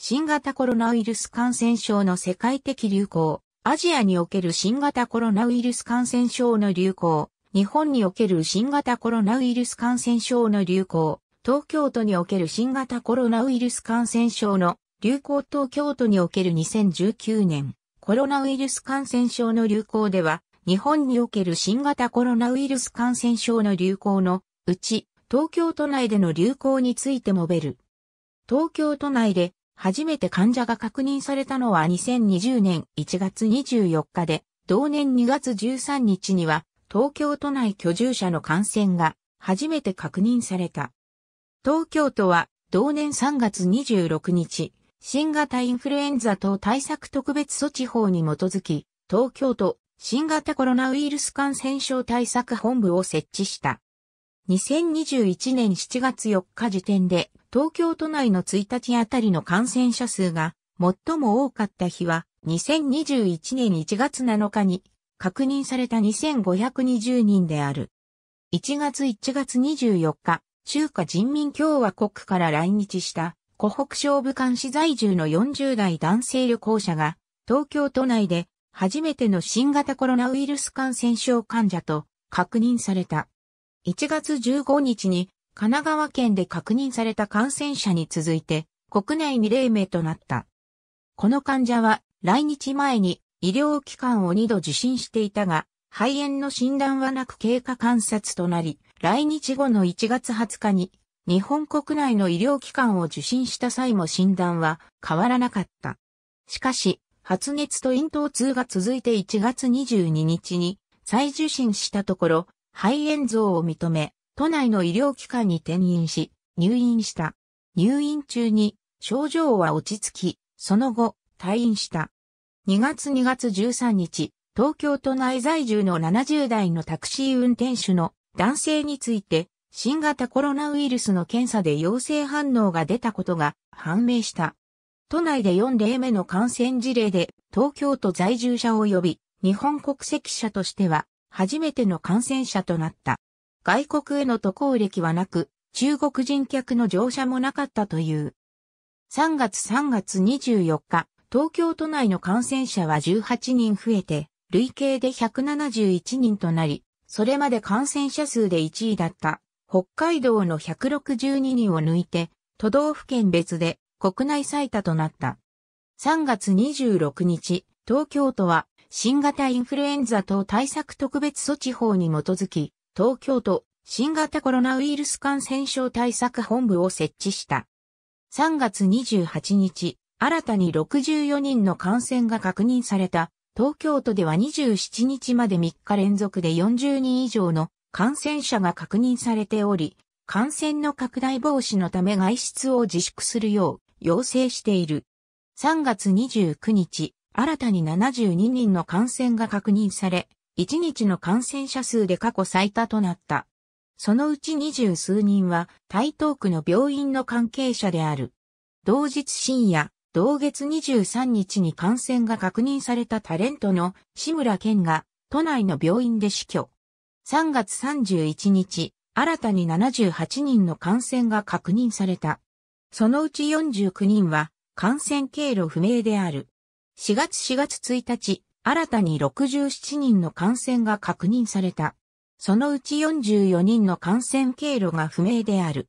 新型コロナウイルス感染症の世界的流行、アジアにおける新型コロナウイルス感染症の流行、日本における新型コロナウイルス感染症の流行、東京都における新型コロナウイルス感染症の流行東京都における2019年、コロナウイルス感染症の流行では、日本における新型コロナウイルス感染症の流行のうち、東京都内での流行について述べる。東京都内で初めて患者が確認されたのは2020年1月24日で、同年2月13日には東京都内居住者の感染が初めて確認された。東京都は同年3月26日、新型インフルエンザ等対策特別措置法に基づき、東京都新型コロナウイルス感染症対策本部を設置した。2021年7月4日時点で、東京都内の1日あたりの感染者数が最も多かった日は、2021年1月7日に確認された2520人である。1月1月24日、中華人民共和国から来日した湖北省武漢市在住の40代男性旅行者が東京都内で初めての新型コロナウイルス感染症患者と確認された。1月15日に神奈川県で確認された感染者に続いて国内に例名となった。この患者は来日前に医療機関を2度受診していたが、肺炎の診断はなく経過観察となり、来日後の1月20日に日本国内の医療機関を受診した際も診断は変わらなかった。しかし、発熱と咽頭痛が続いて1月22日に再受診したところ、肺炎像を認め、都内の医療機関に転院し、入院した。入院中に症状は落ち着き、その後、退院した。2月2月13日、東京都内在住の70代のタクシー運転手の男性について、新型コロナウイルスの検査で陽性反応が出たことが判明した。都内で4例目の感染事例で東京都在住者及び日本国籍者としては初めての感染者となった。外国への渡航歴はなく、中国人客の乗車もなかったという。3月3月24日、東京都内の感染者は18人増えて、累計で171人となり、それまで感染者数で1位だった北海道の162人を抜いて、都道府県別で国内最多となった。3月26日、東京都は新型インフルエンザ等対策特別措置法に基づき、東京都新型コロナウイルス感染症対策本部を設置した。3月28日、新たに64人の感染が確認された、東京都では27日まで3日連続で40人以上の感染者が確認されており、感染の拡大防止のため外出を自粛するよう要請している。3月29日、新たに72人の感染が確認され、1日の感染者数で過去最多となった。そのうち二十数人は台東区の病院の関係者である。同日深夜、同月23日に感染が確認されたタレントの志村健が都内の病院で死去。3月31日、新たに78人の感染が確認された。そのうち49人は感染経路不明である。4月4月1日、新たに67人の感染が確認された。そのうち44人の感染経路が不明である。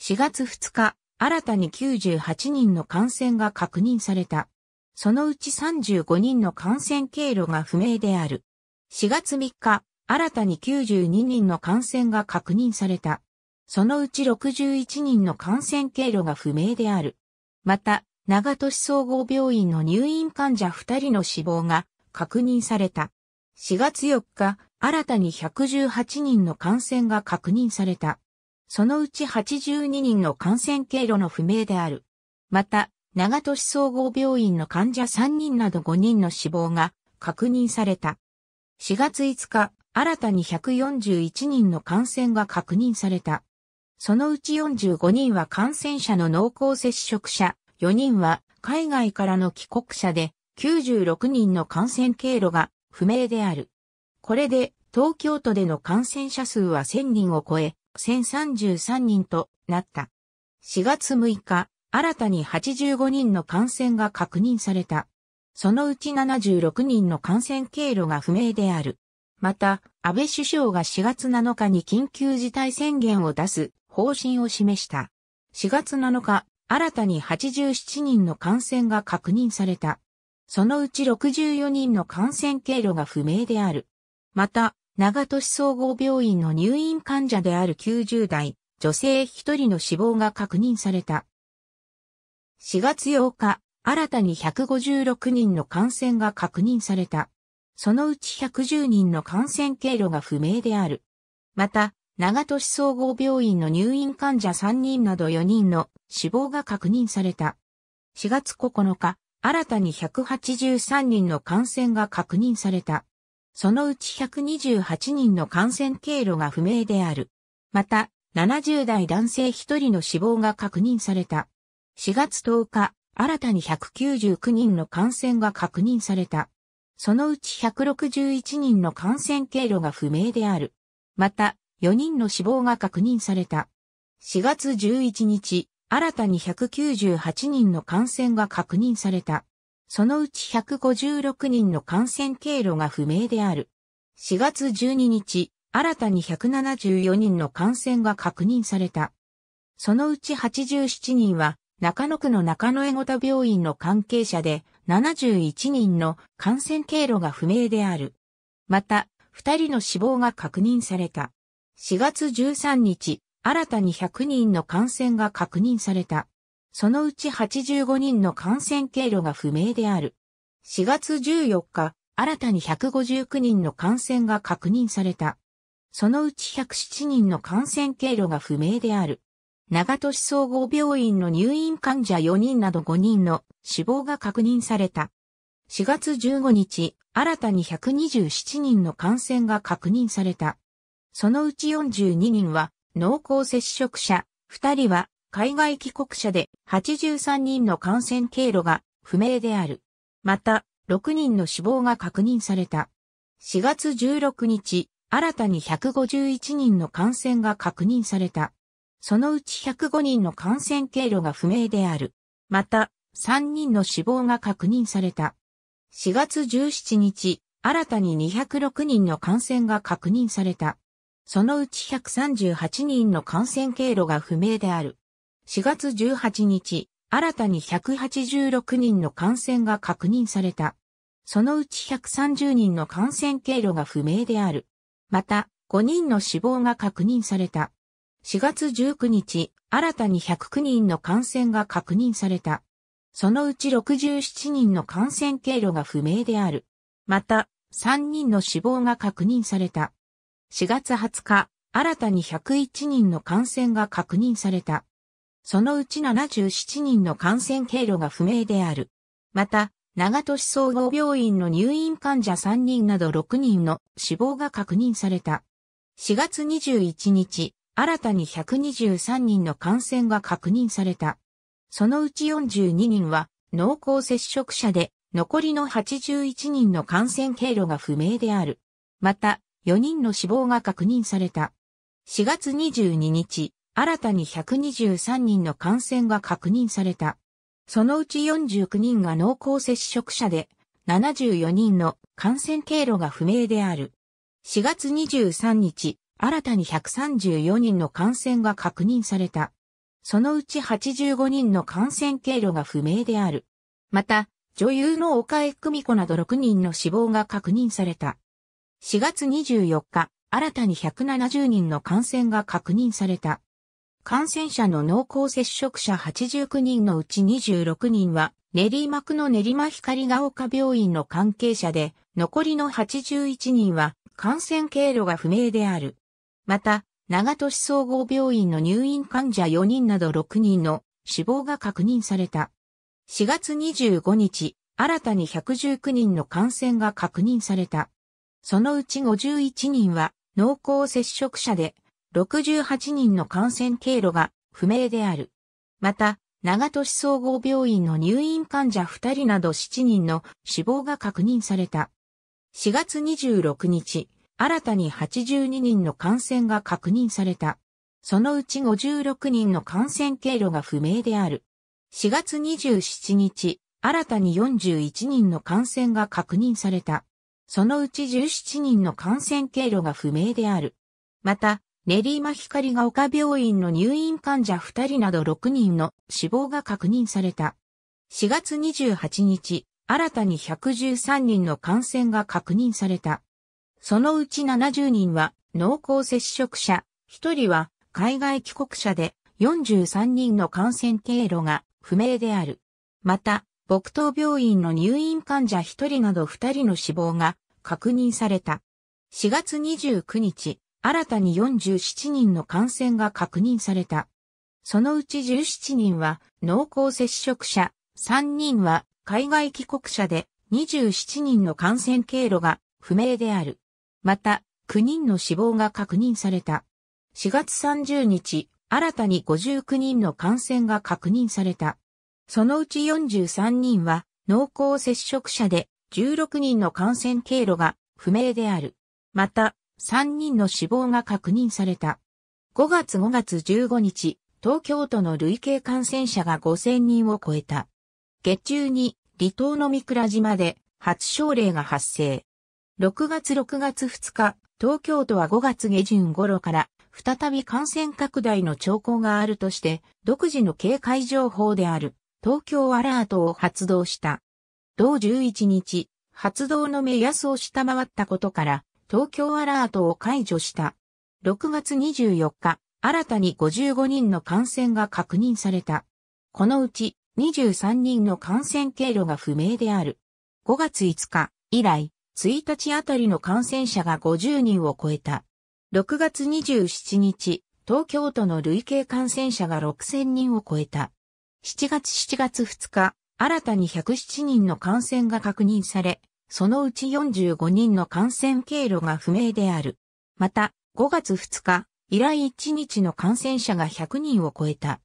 4月2日、新たに98人の感染が確認された。そのうち35人の感染経路が不明である。4月3日、新たに92人の感染が確認された。そのうち61人の感染経路が不明である。また、長都市総合病院の入院患者2人の死亡が確認された。4月4日、新たに118人の感染が確認された。そのうち82人の感染経路の不明である。また、長都市総合病院の患者3人など5人の死亡が確認された。4月5日、新たに141人の感染が確認された。そのうち45人は感染者の濃厚接触者、4人は海外からの帰国者で96人の感染経路が不明である。これで東京都での感染者数は1000人を超え、1033人となった。4月6日、新たに85人の感染が確認された。そのうち76人の感染経路が不明である。また、安倍首相が4月7日に緊急事態宣言を出す方針を示した。4月7日、新たに87人の感染が確認された。そのうち64人の感染経路が不明である。また、長都市総合病院の入院患者である90代、女性1人の死亡が確認された。4月8日、新たに156人の感染が確認された。そのうち110人の感染経路が不明である。また、長都市総合病院の入院患者3人など4人の死亡が確認された。4月9日、新たに183人の感染が確認された。そのうち128人の感染経路が不明である。また、70代男性1人の死亡が確認された。4月10日、新たに199人の感染が確認された。そのうち161人の感染経路が不明である。また、4人の死亡が確認された。4月11日、新たに198人の感染が確認された。そのうち156人の感染経路が不明である。4月12日、新たに174人の感染が確認された。そのうち87人は、中野区の中野江田病院の関係者で、71人の感染経路が不明である。また、2人の死亡が確認された。4月13日、新たに100人の感染が確認された。そのうち85人の感染経路が不明である。4月14日、新たに159人の感染が確認された。そのうち107人の感染経路が不明である。長都市総合病院の入院患者4人など5人の死亡が確認された。4月15日、新たに127人の感染が確認された。そのうち42人は濃厚接触者、2人は海外帰国者で83人の感染経路が不明である。また、6人の死亡が確認された。4月16日、新たに151人の感染が確認された。そのうち105人の感染経路が不明である。また、3人の死亡が確認された。4月17日、新たに206人の感染が確認された。そのうち138人の感染経路が不明である。4月18日、新たに186人の感染が確認された。そのうち130人の感染経路が不明である。また、5人の死亡が確認された。4月19日、新たに109人の感染が確認された。そのうち67人の感染経路が不明である。また、3人の死亡が確認された。4月20日、新たに101人の感染が確認された。そのうち77人の感染経路が不明である。また、長都市総合病院の入院患者3人など6人の死亡が確認された。4月21日、新たに123人の感染が確認された。そのうち42人は濃厚接触者で、残りの81人の感染経路が不明である。また、4人の死亡が確認された。4月22日、新たに123人の感染が確認された。そのうち49人が濃厚接触者で、74人の感染経路が不明である。4月23日、新たに134人の感染が確認された。そのうち85人の感染経路が不明である。また、女優の岡江久美子など6人の死亡が確認された。4月24日、新たに170人の感染が確認された。感染者の濃厚接触者89人のうち26人は、練馬区の練馬光が丘病院の関係者で、残りの81人は、感染経路が不明である。また、長都市総合病院の入院患者4人など6人の死亡が確認された。4月25日、新たに119人の感染が確認された。そのうち51人は濃厚接触者で、68人の感染経路が不明である。また、長都市総合病院の入院患者2人など7人の死亡が確認された。4月26日、新たに82人の感染が確認された。そのうち56人の感染経路が不明である。4月27日、新たに41人の感染が確認された。そのうち17人の感染経路が不明である。また、練馬光が丘病院の入院患者2人など6人の死亡が確認された。4月28日、新たに113人の感染が確認された。そのうち70人は濃厚接触者、1人は海外帰国者で43人の感染経路が不明である。また、木東病院の入院患者1人など2人の死亡が確認された。4月29日、新たに47人の感染が確認された。そのうち17人は濃厚接触者、3人は海外帰国者で27人の感染経路が不明である。また、9人の死亡が確認された。4月30日、新たに59人の感染が確認された。そのうち43人は濃厚接触者で16人の感染経路が不明である。また、3人の死亡が確認された。5月5月15日、東京都の累計感染者が5000人を超えた。月中に離島の三倉島で初症例が発生。6月6月2日、東京都は5月下旬頃から再び感染拡大の兆候があるとして、独自の警戒情報である東京アラートを発動した。同11日、発動の目安を下回ったことから、東京アラートを解除した。6月24日、新たに55人の感染が確認された。このうち23人の感染経路が不明である。5月5日以来、1日あたりの感染者が50人を超えた。6月27日、東京都の累計感染者が6000人を超えた。7月7月2日、新たに107人の感染が確認され、そのうち45人の感染経路が不明である。また、5月2日、以来1日の感染者が100人を超えた。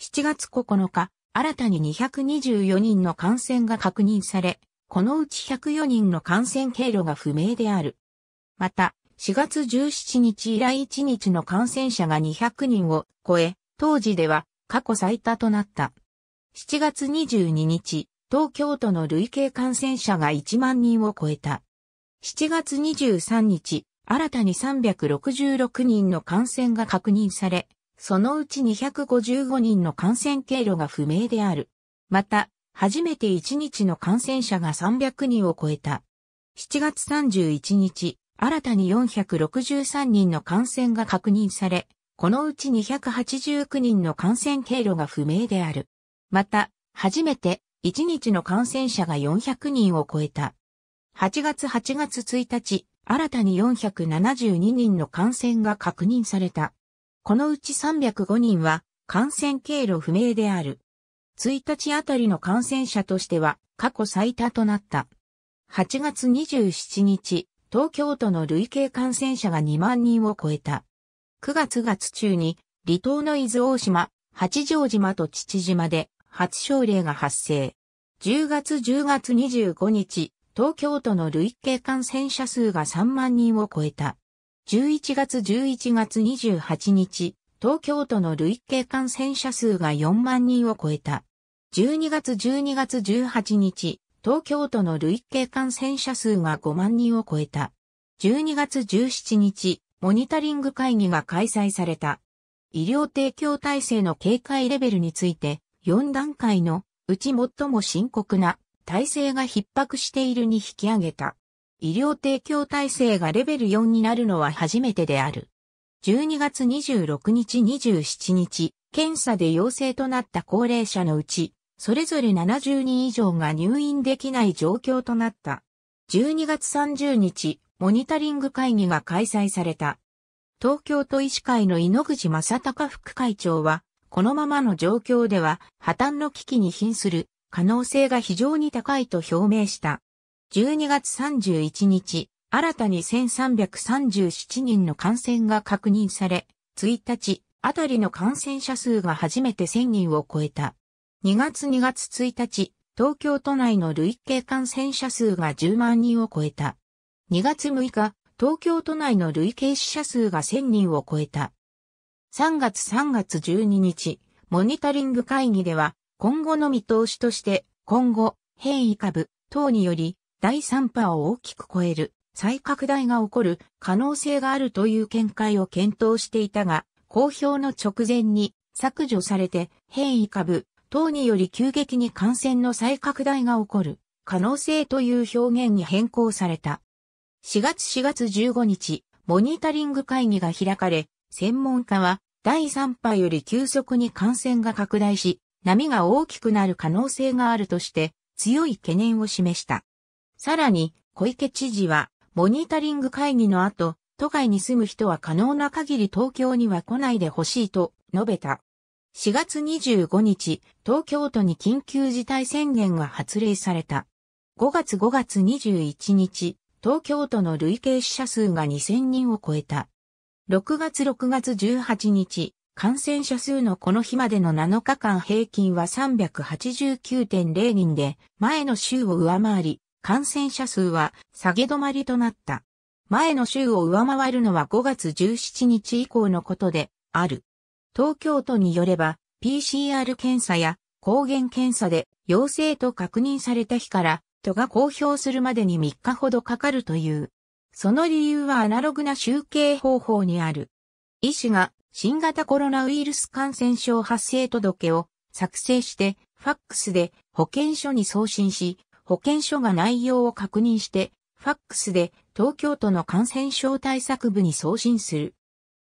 7月9日、新たに224人の感染が確認され、このうち104人の感染経路が不明である。また、4月17日以来1日の感染者が200人を超え、当時では過去最多となった。7月22日、東京都の累計感染者が1万人を超えた。7月23日、新たに366人の感染が確認され、そのうち255人の感染経路が不明である。また、初めて1日の感染者が300人を超えた。7月31日、新たに463人の感染が確認され、このうち289人の感染経路が不明である。また、初めて1日の感染者が400人を超えた。8月8月1日、新たに472人の感染が確認された。このうち305人は感染経路不明である。1日あたりの感染者としては過去最多となった。8月27日、東京都の累計感染者が2万人を超えた。9月月中に離島の伊豆大島、八丈島と父島で初症例が発生。10月10月25日、東京都の累計感染者数が3万人を超えた。11月11月28日、東京都の累計感染者数が4万人を超えた。12月12月18日、東京都の累計感染者数が5万人を超えた。12月17日、モニタリング会議が開催された。医療提供体制の警戒レベルについて、4段階のうち最も深刻な体制が逼迫しているに引き上げた。医療提供体制がレベル4になるのは初めてである。12月26日27日、検査で陽性となった高齢者のうち、それぞれ70人以上が入院できない状況となった。12月30日、モニタリング会議が開催された。東京都医師会の井ノ口正隆副会長は、このままの状況では破綻の危機に瀕する可能性が非常に高いと表明した。12月31日、新たに1337人の感染が確認され、1日、あたりの感染者数が初めて1000人を超えた。2月2月1日、東京都内の累計感染者数が10万人を超えた。2月6日、東京都内の累計死者数が1000人を超えた。3月3月12日、モニタリング会議では、今後の見通しとして、今後、変異株等により、第3波を大きく超える、再拡大が起こる可能性があるという見解を検討していたが、公表の直前に削除されて、変異株等により急激に感染の再拡大が起こる可能性という表現に変更された。4月4月15日、モニタリング会議が開かれ、専門家は第3波より急速に感染が拡大し、波が大きくなる可能性があるとして、強い懸念を示した。さらに、小池知事は、モニタリング会議の後、都外に住む人は可能な限り東京には来ないでほしいと述べた。4月25日、東京都に緊急事態宣言が発令された。5月5月21日、東京都の累計死者数が2000人を超えた。6月6月18日、感染者数のこの日までの7日間平均は389.0人で、前の週を上回り、感染者数は下げ止まりとなった。前の週を上回るのは5月17日以降のことである。東京都によれば、PCR 検査や抗原検査で陽性と確認された日から、都が公表するまでに3日ほどかかるという。その理由はアナログな集計方法にある。医師が新型コロナウイルス感染症発生届を作成して、ファックスで保健所に送信し、保健所が内容を確認して、ファックスで東京都の感染症対策部に送信する。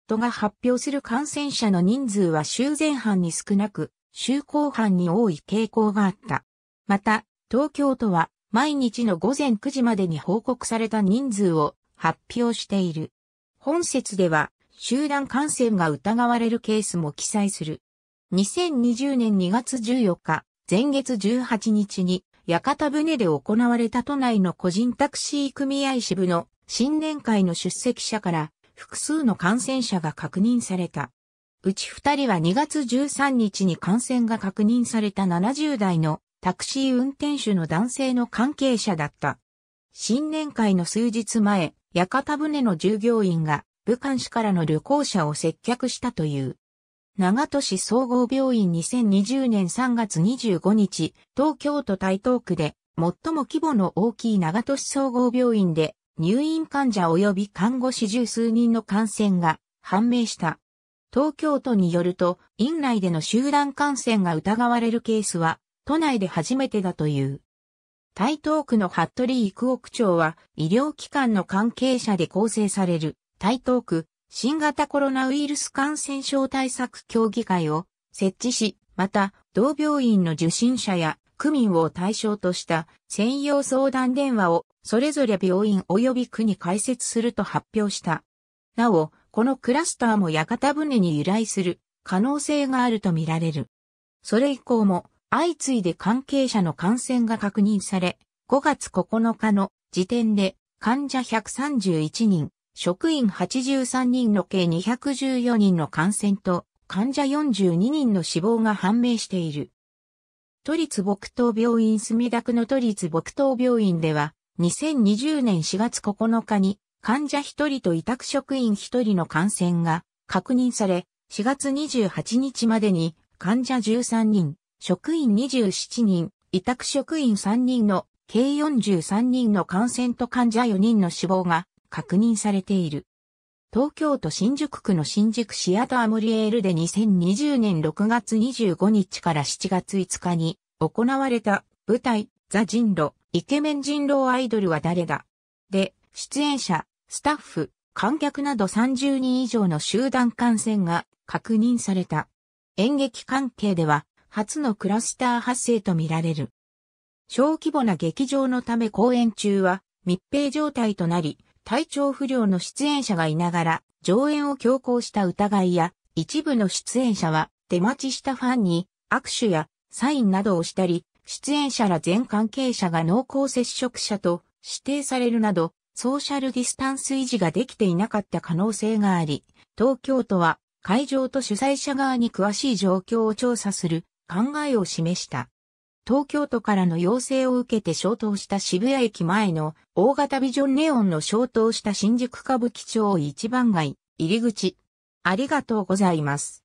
都が発表する感染者の人数は週前半に少なく、週後半に多い傾向があった。また、東京都は毎日の午前9時までに報告された人数を発表している。本説では、集団感染が疑われるケースも記載する。2020年2月14日、前月18日に、屋形船で行われた都内の個人タクシー組合支部の新年会の出席者から複数の感染者が確認された。うち二人は2月13日に感染が確認された70代のタクシー運転手の男性の関係者だった。新年会の数日前、屋形船の従業員が武漢市からの旅行者を接客したという。長戸市総合病院2020年3月25日、東京都台東区で最も規模の大きい長戸市総合病院で入院患者及び看護師十数人の感染が判明した。東京都によると、院内での集団感染が疑われるケースは、都内で初めてだという。台東区の服部育区長は医療機関の関係者で構成される台東区新型コロナウイルス感染症対策協議会を設置し、また同病院の受診者や区民を対象とした専用相談電話をそれぞれ病院及び区に開設すると発表した。なお、このクラスターも屋形船に由来する可能性があるとみられる。それ以降も相次いで関係者の感染が確認され、5月9日の時点で患者131人、職員83人の計214人の感染と患者42人の死亡が判明している。都立木東病院墨田区の都立木東病院では、2020年4月9日に患者1人と委託職員1人の感染が確認され、4月28日までに患者13人、職員27人、委託職員3人の計43人の感染と患者4人の死亡が確認されている。東京都新宿区の新宿シアターモリエールで2020年6月25日から7月5日に行われた舞台ザ・人狼イケメン人狼アイドルは誰だで出演者、スタッフ、観客など30人以上の集団感染が確認された。演劇関係では初のクラスター発生とみられる。小規模な劇場のため公演中は密閉状態となり、体調不良の出演者がいながら上演を強行した疑いや、一部の出演者は出待ちしたファンに握手やサインなどをしたり、出演者ら全関係者が濃厚接触者と指定されるなど、ソーシャルディスタンス維持ができていなかった可能性があり、東京都は会場と主催者側に詳しい状況を調査する考えを示した。東京都からの要請を受けて消灯した渋谷駅前の大型ビジョンネオンの消灯した新宿歌舞伎町一番街入り口。ありがとうございます。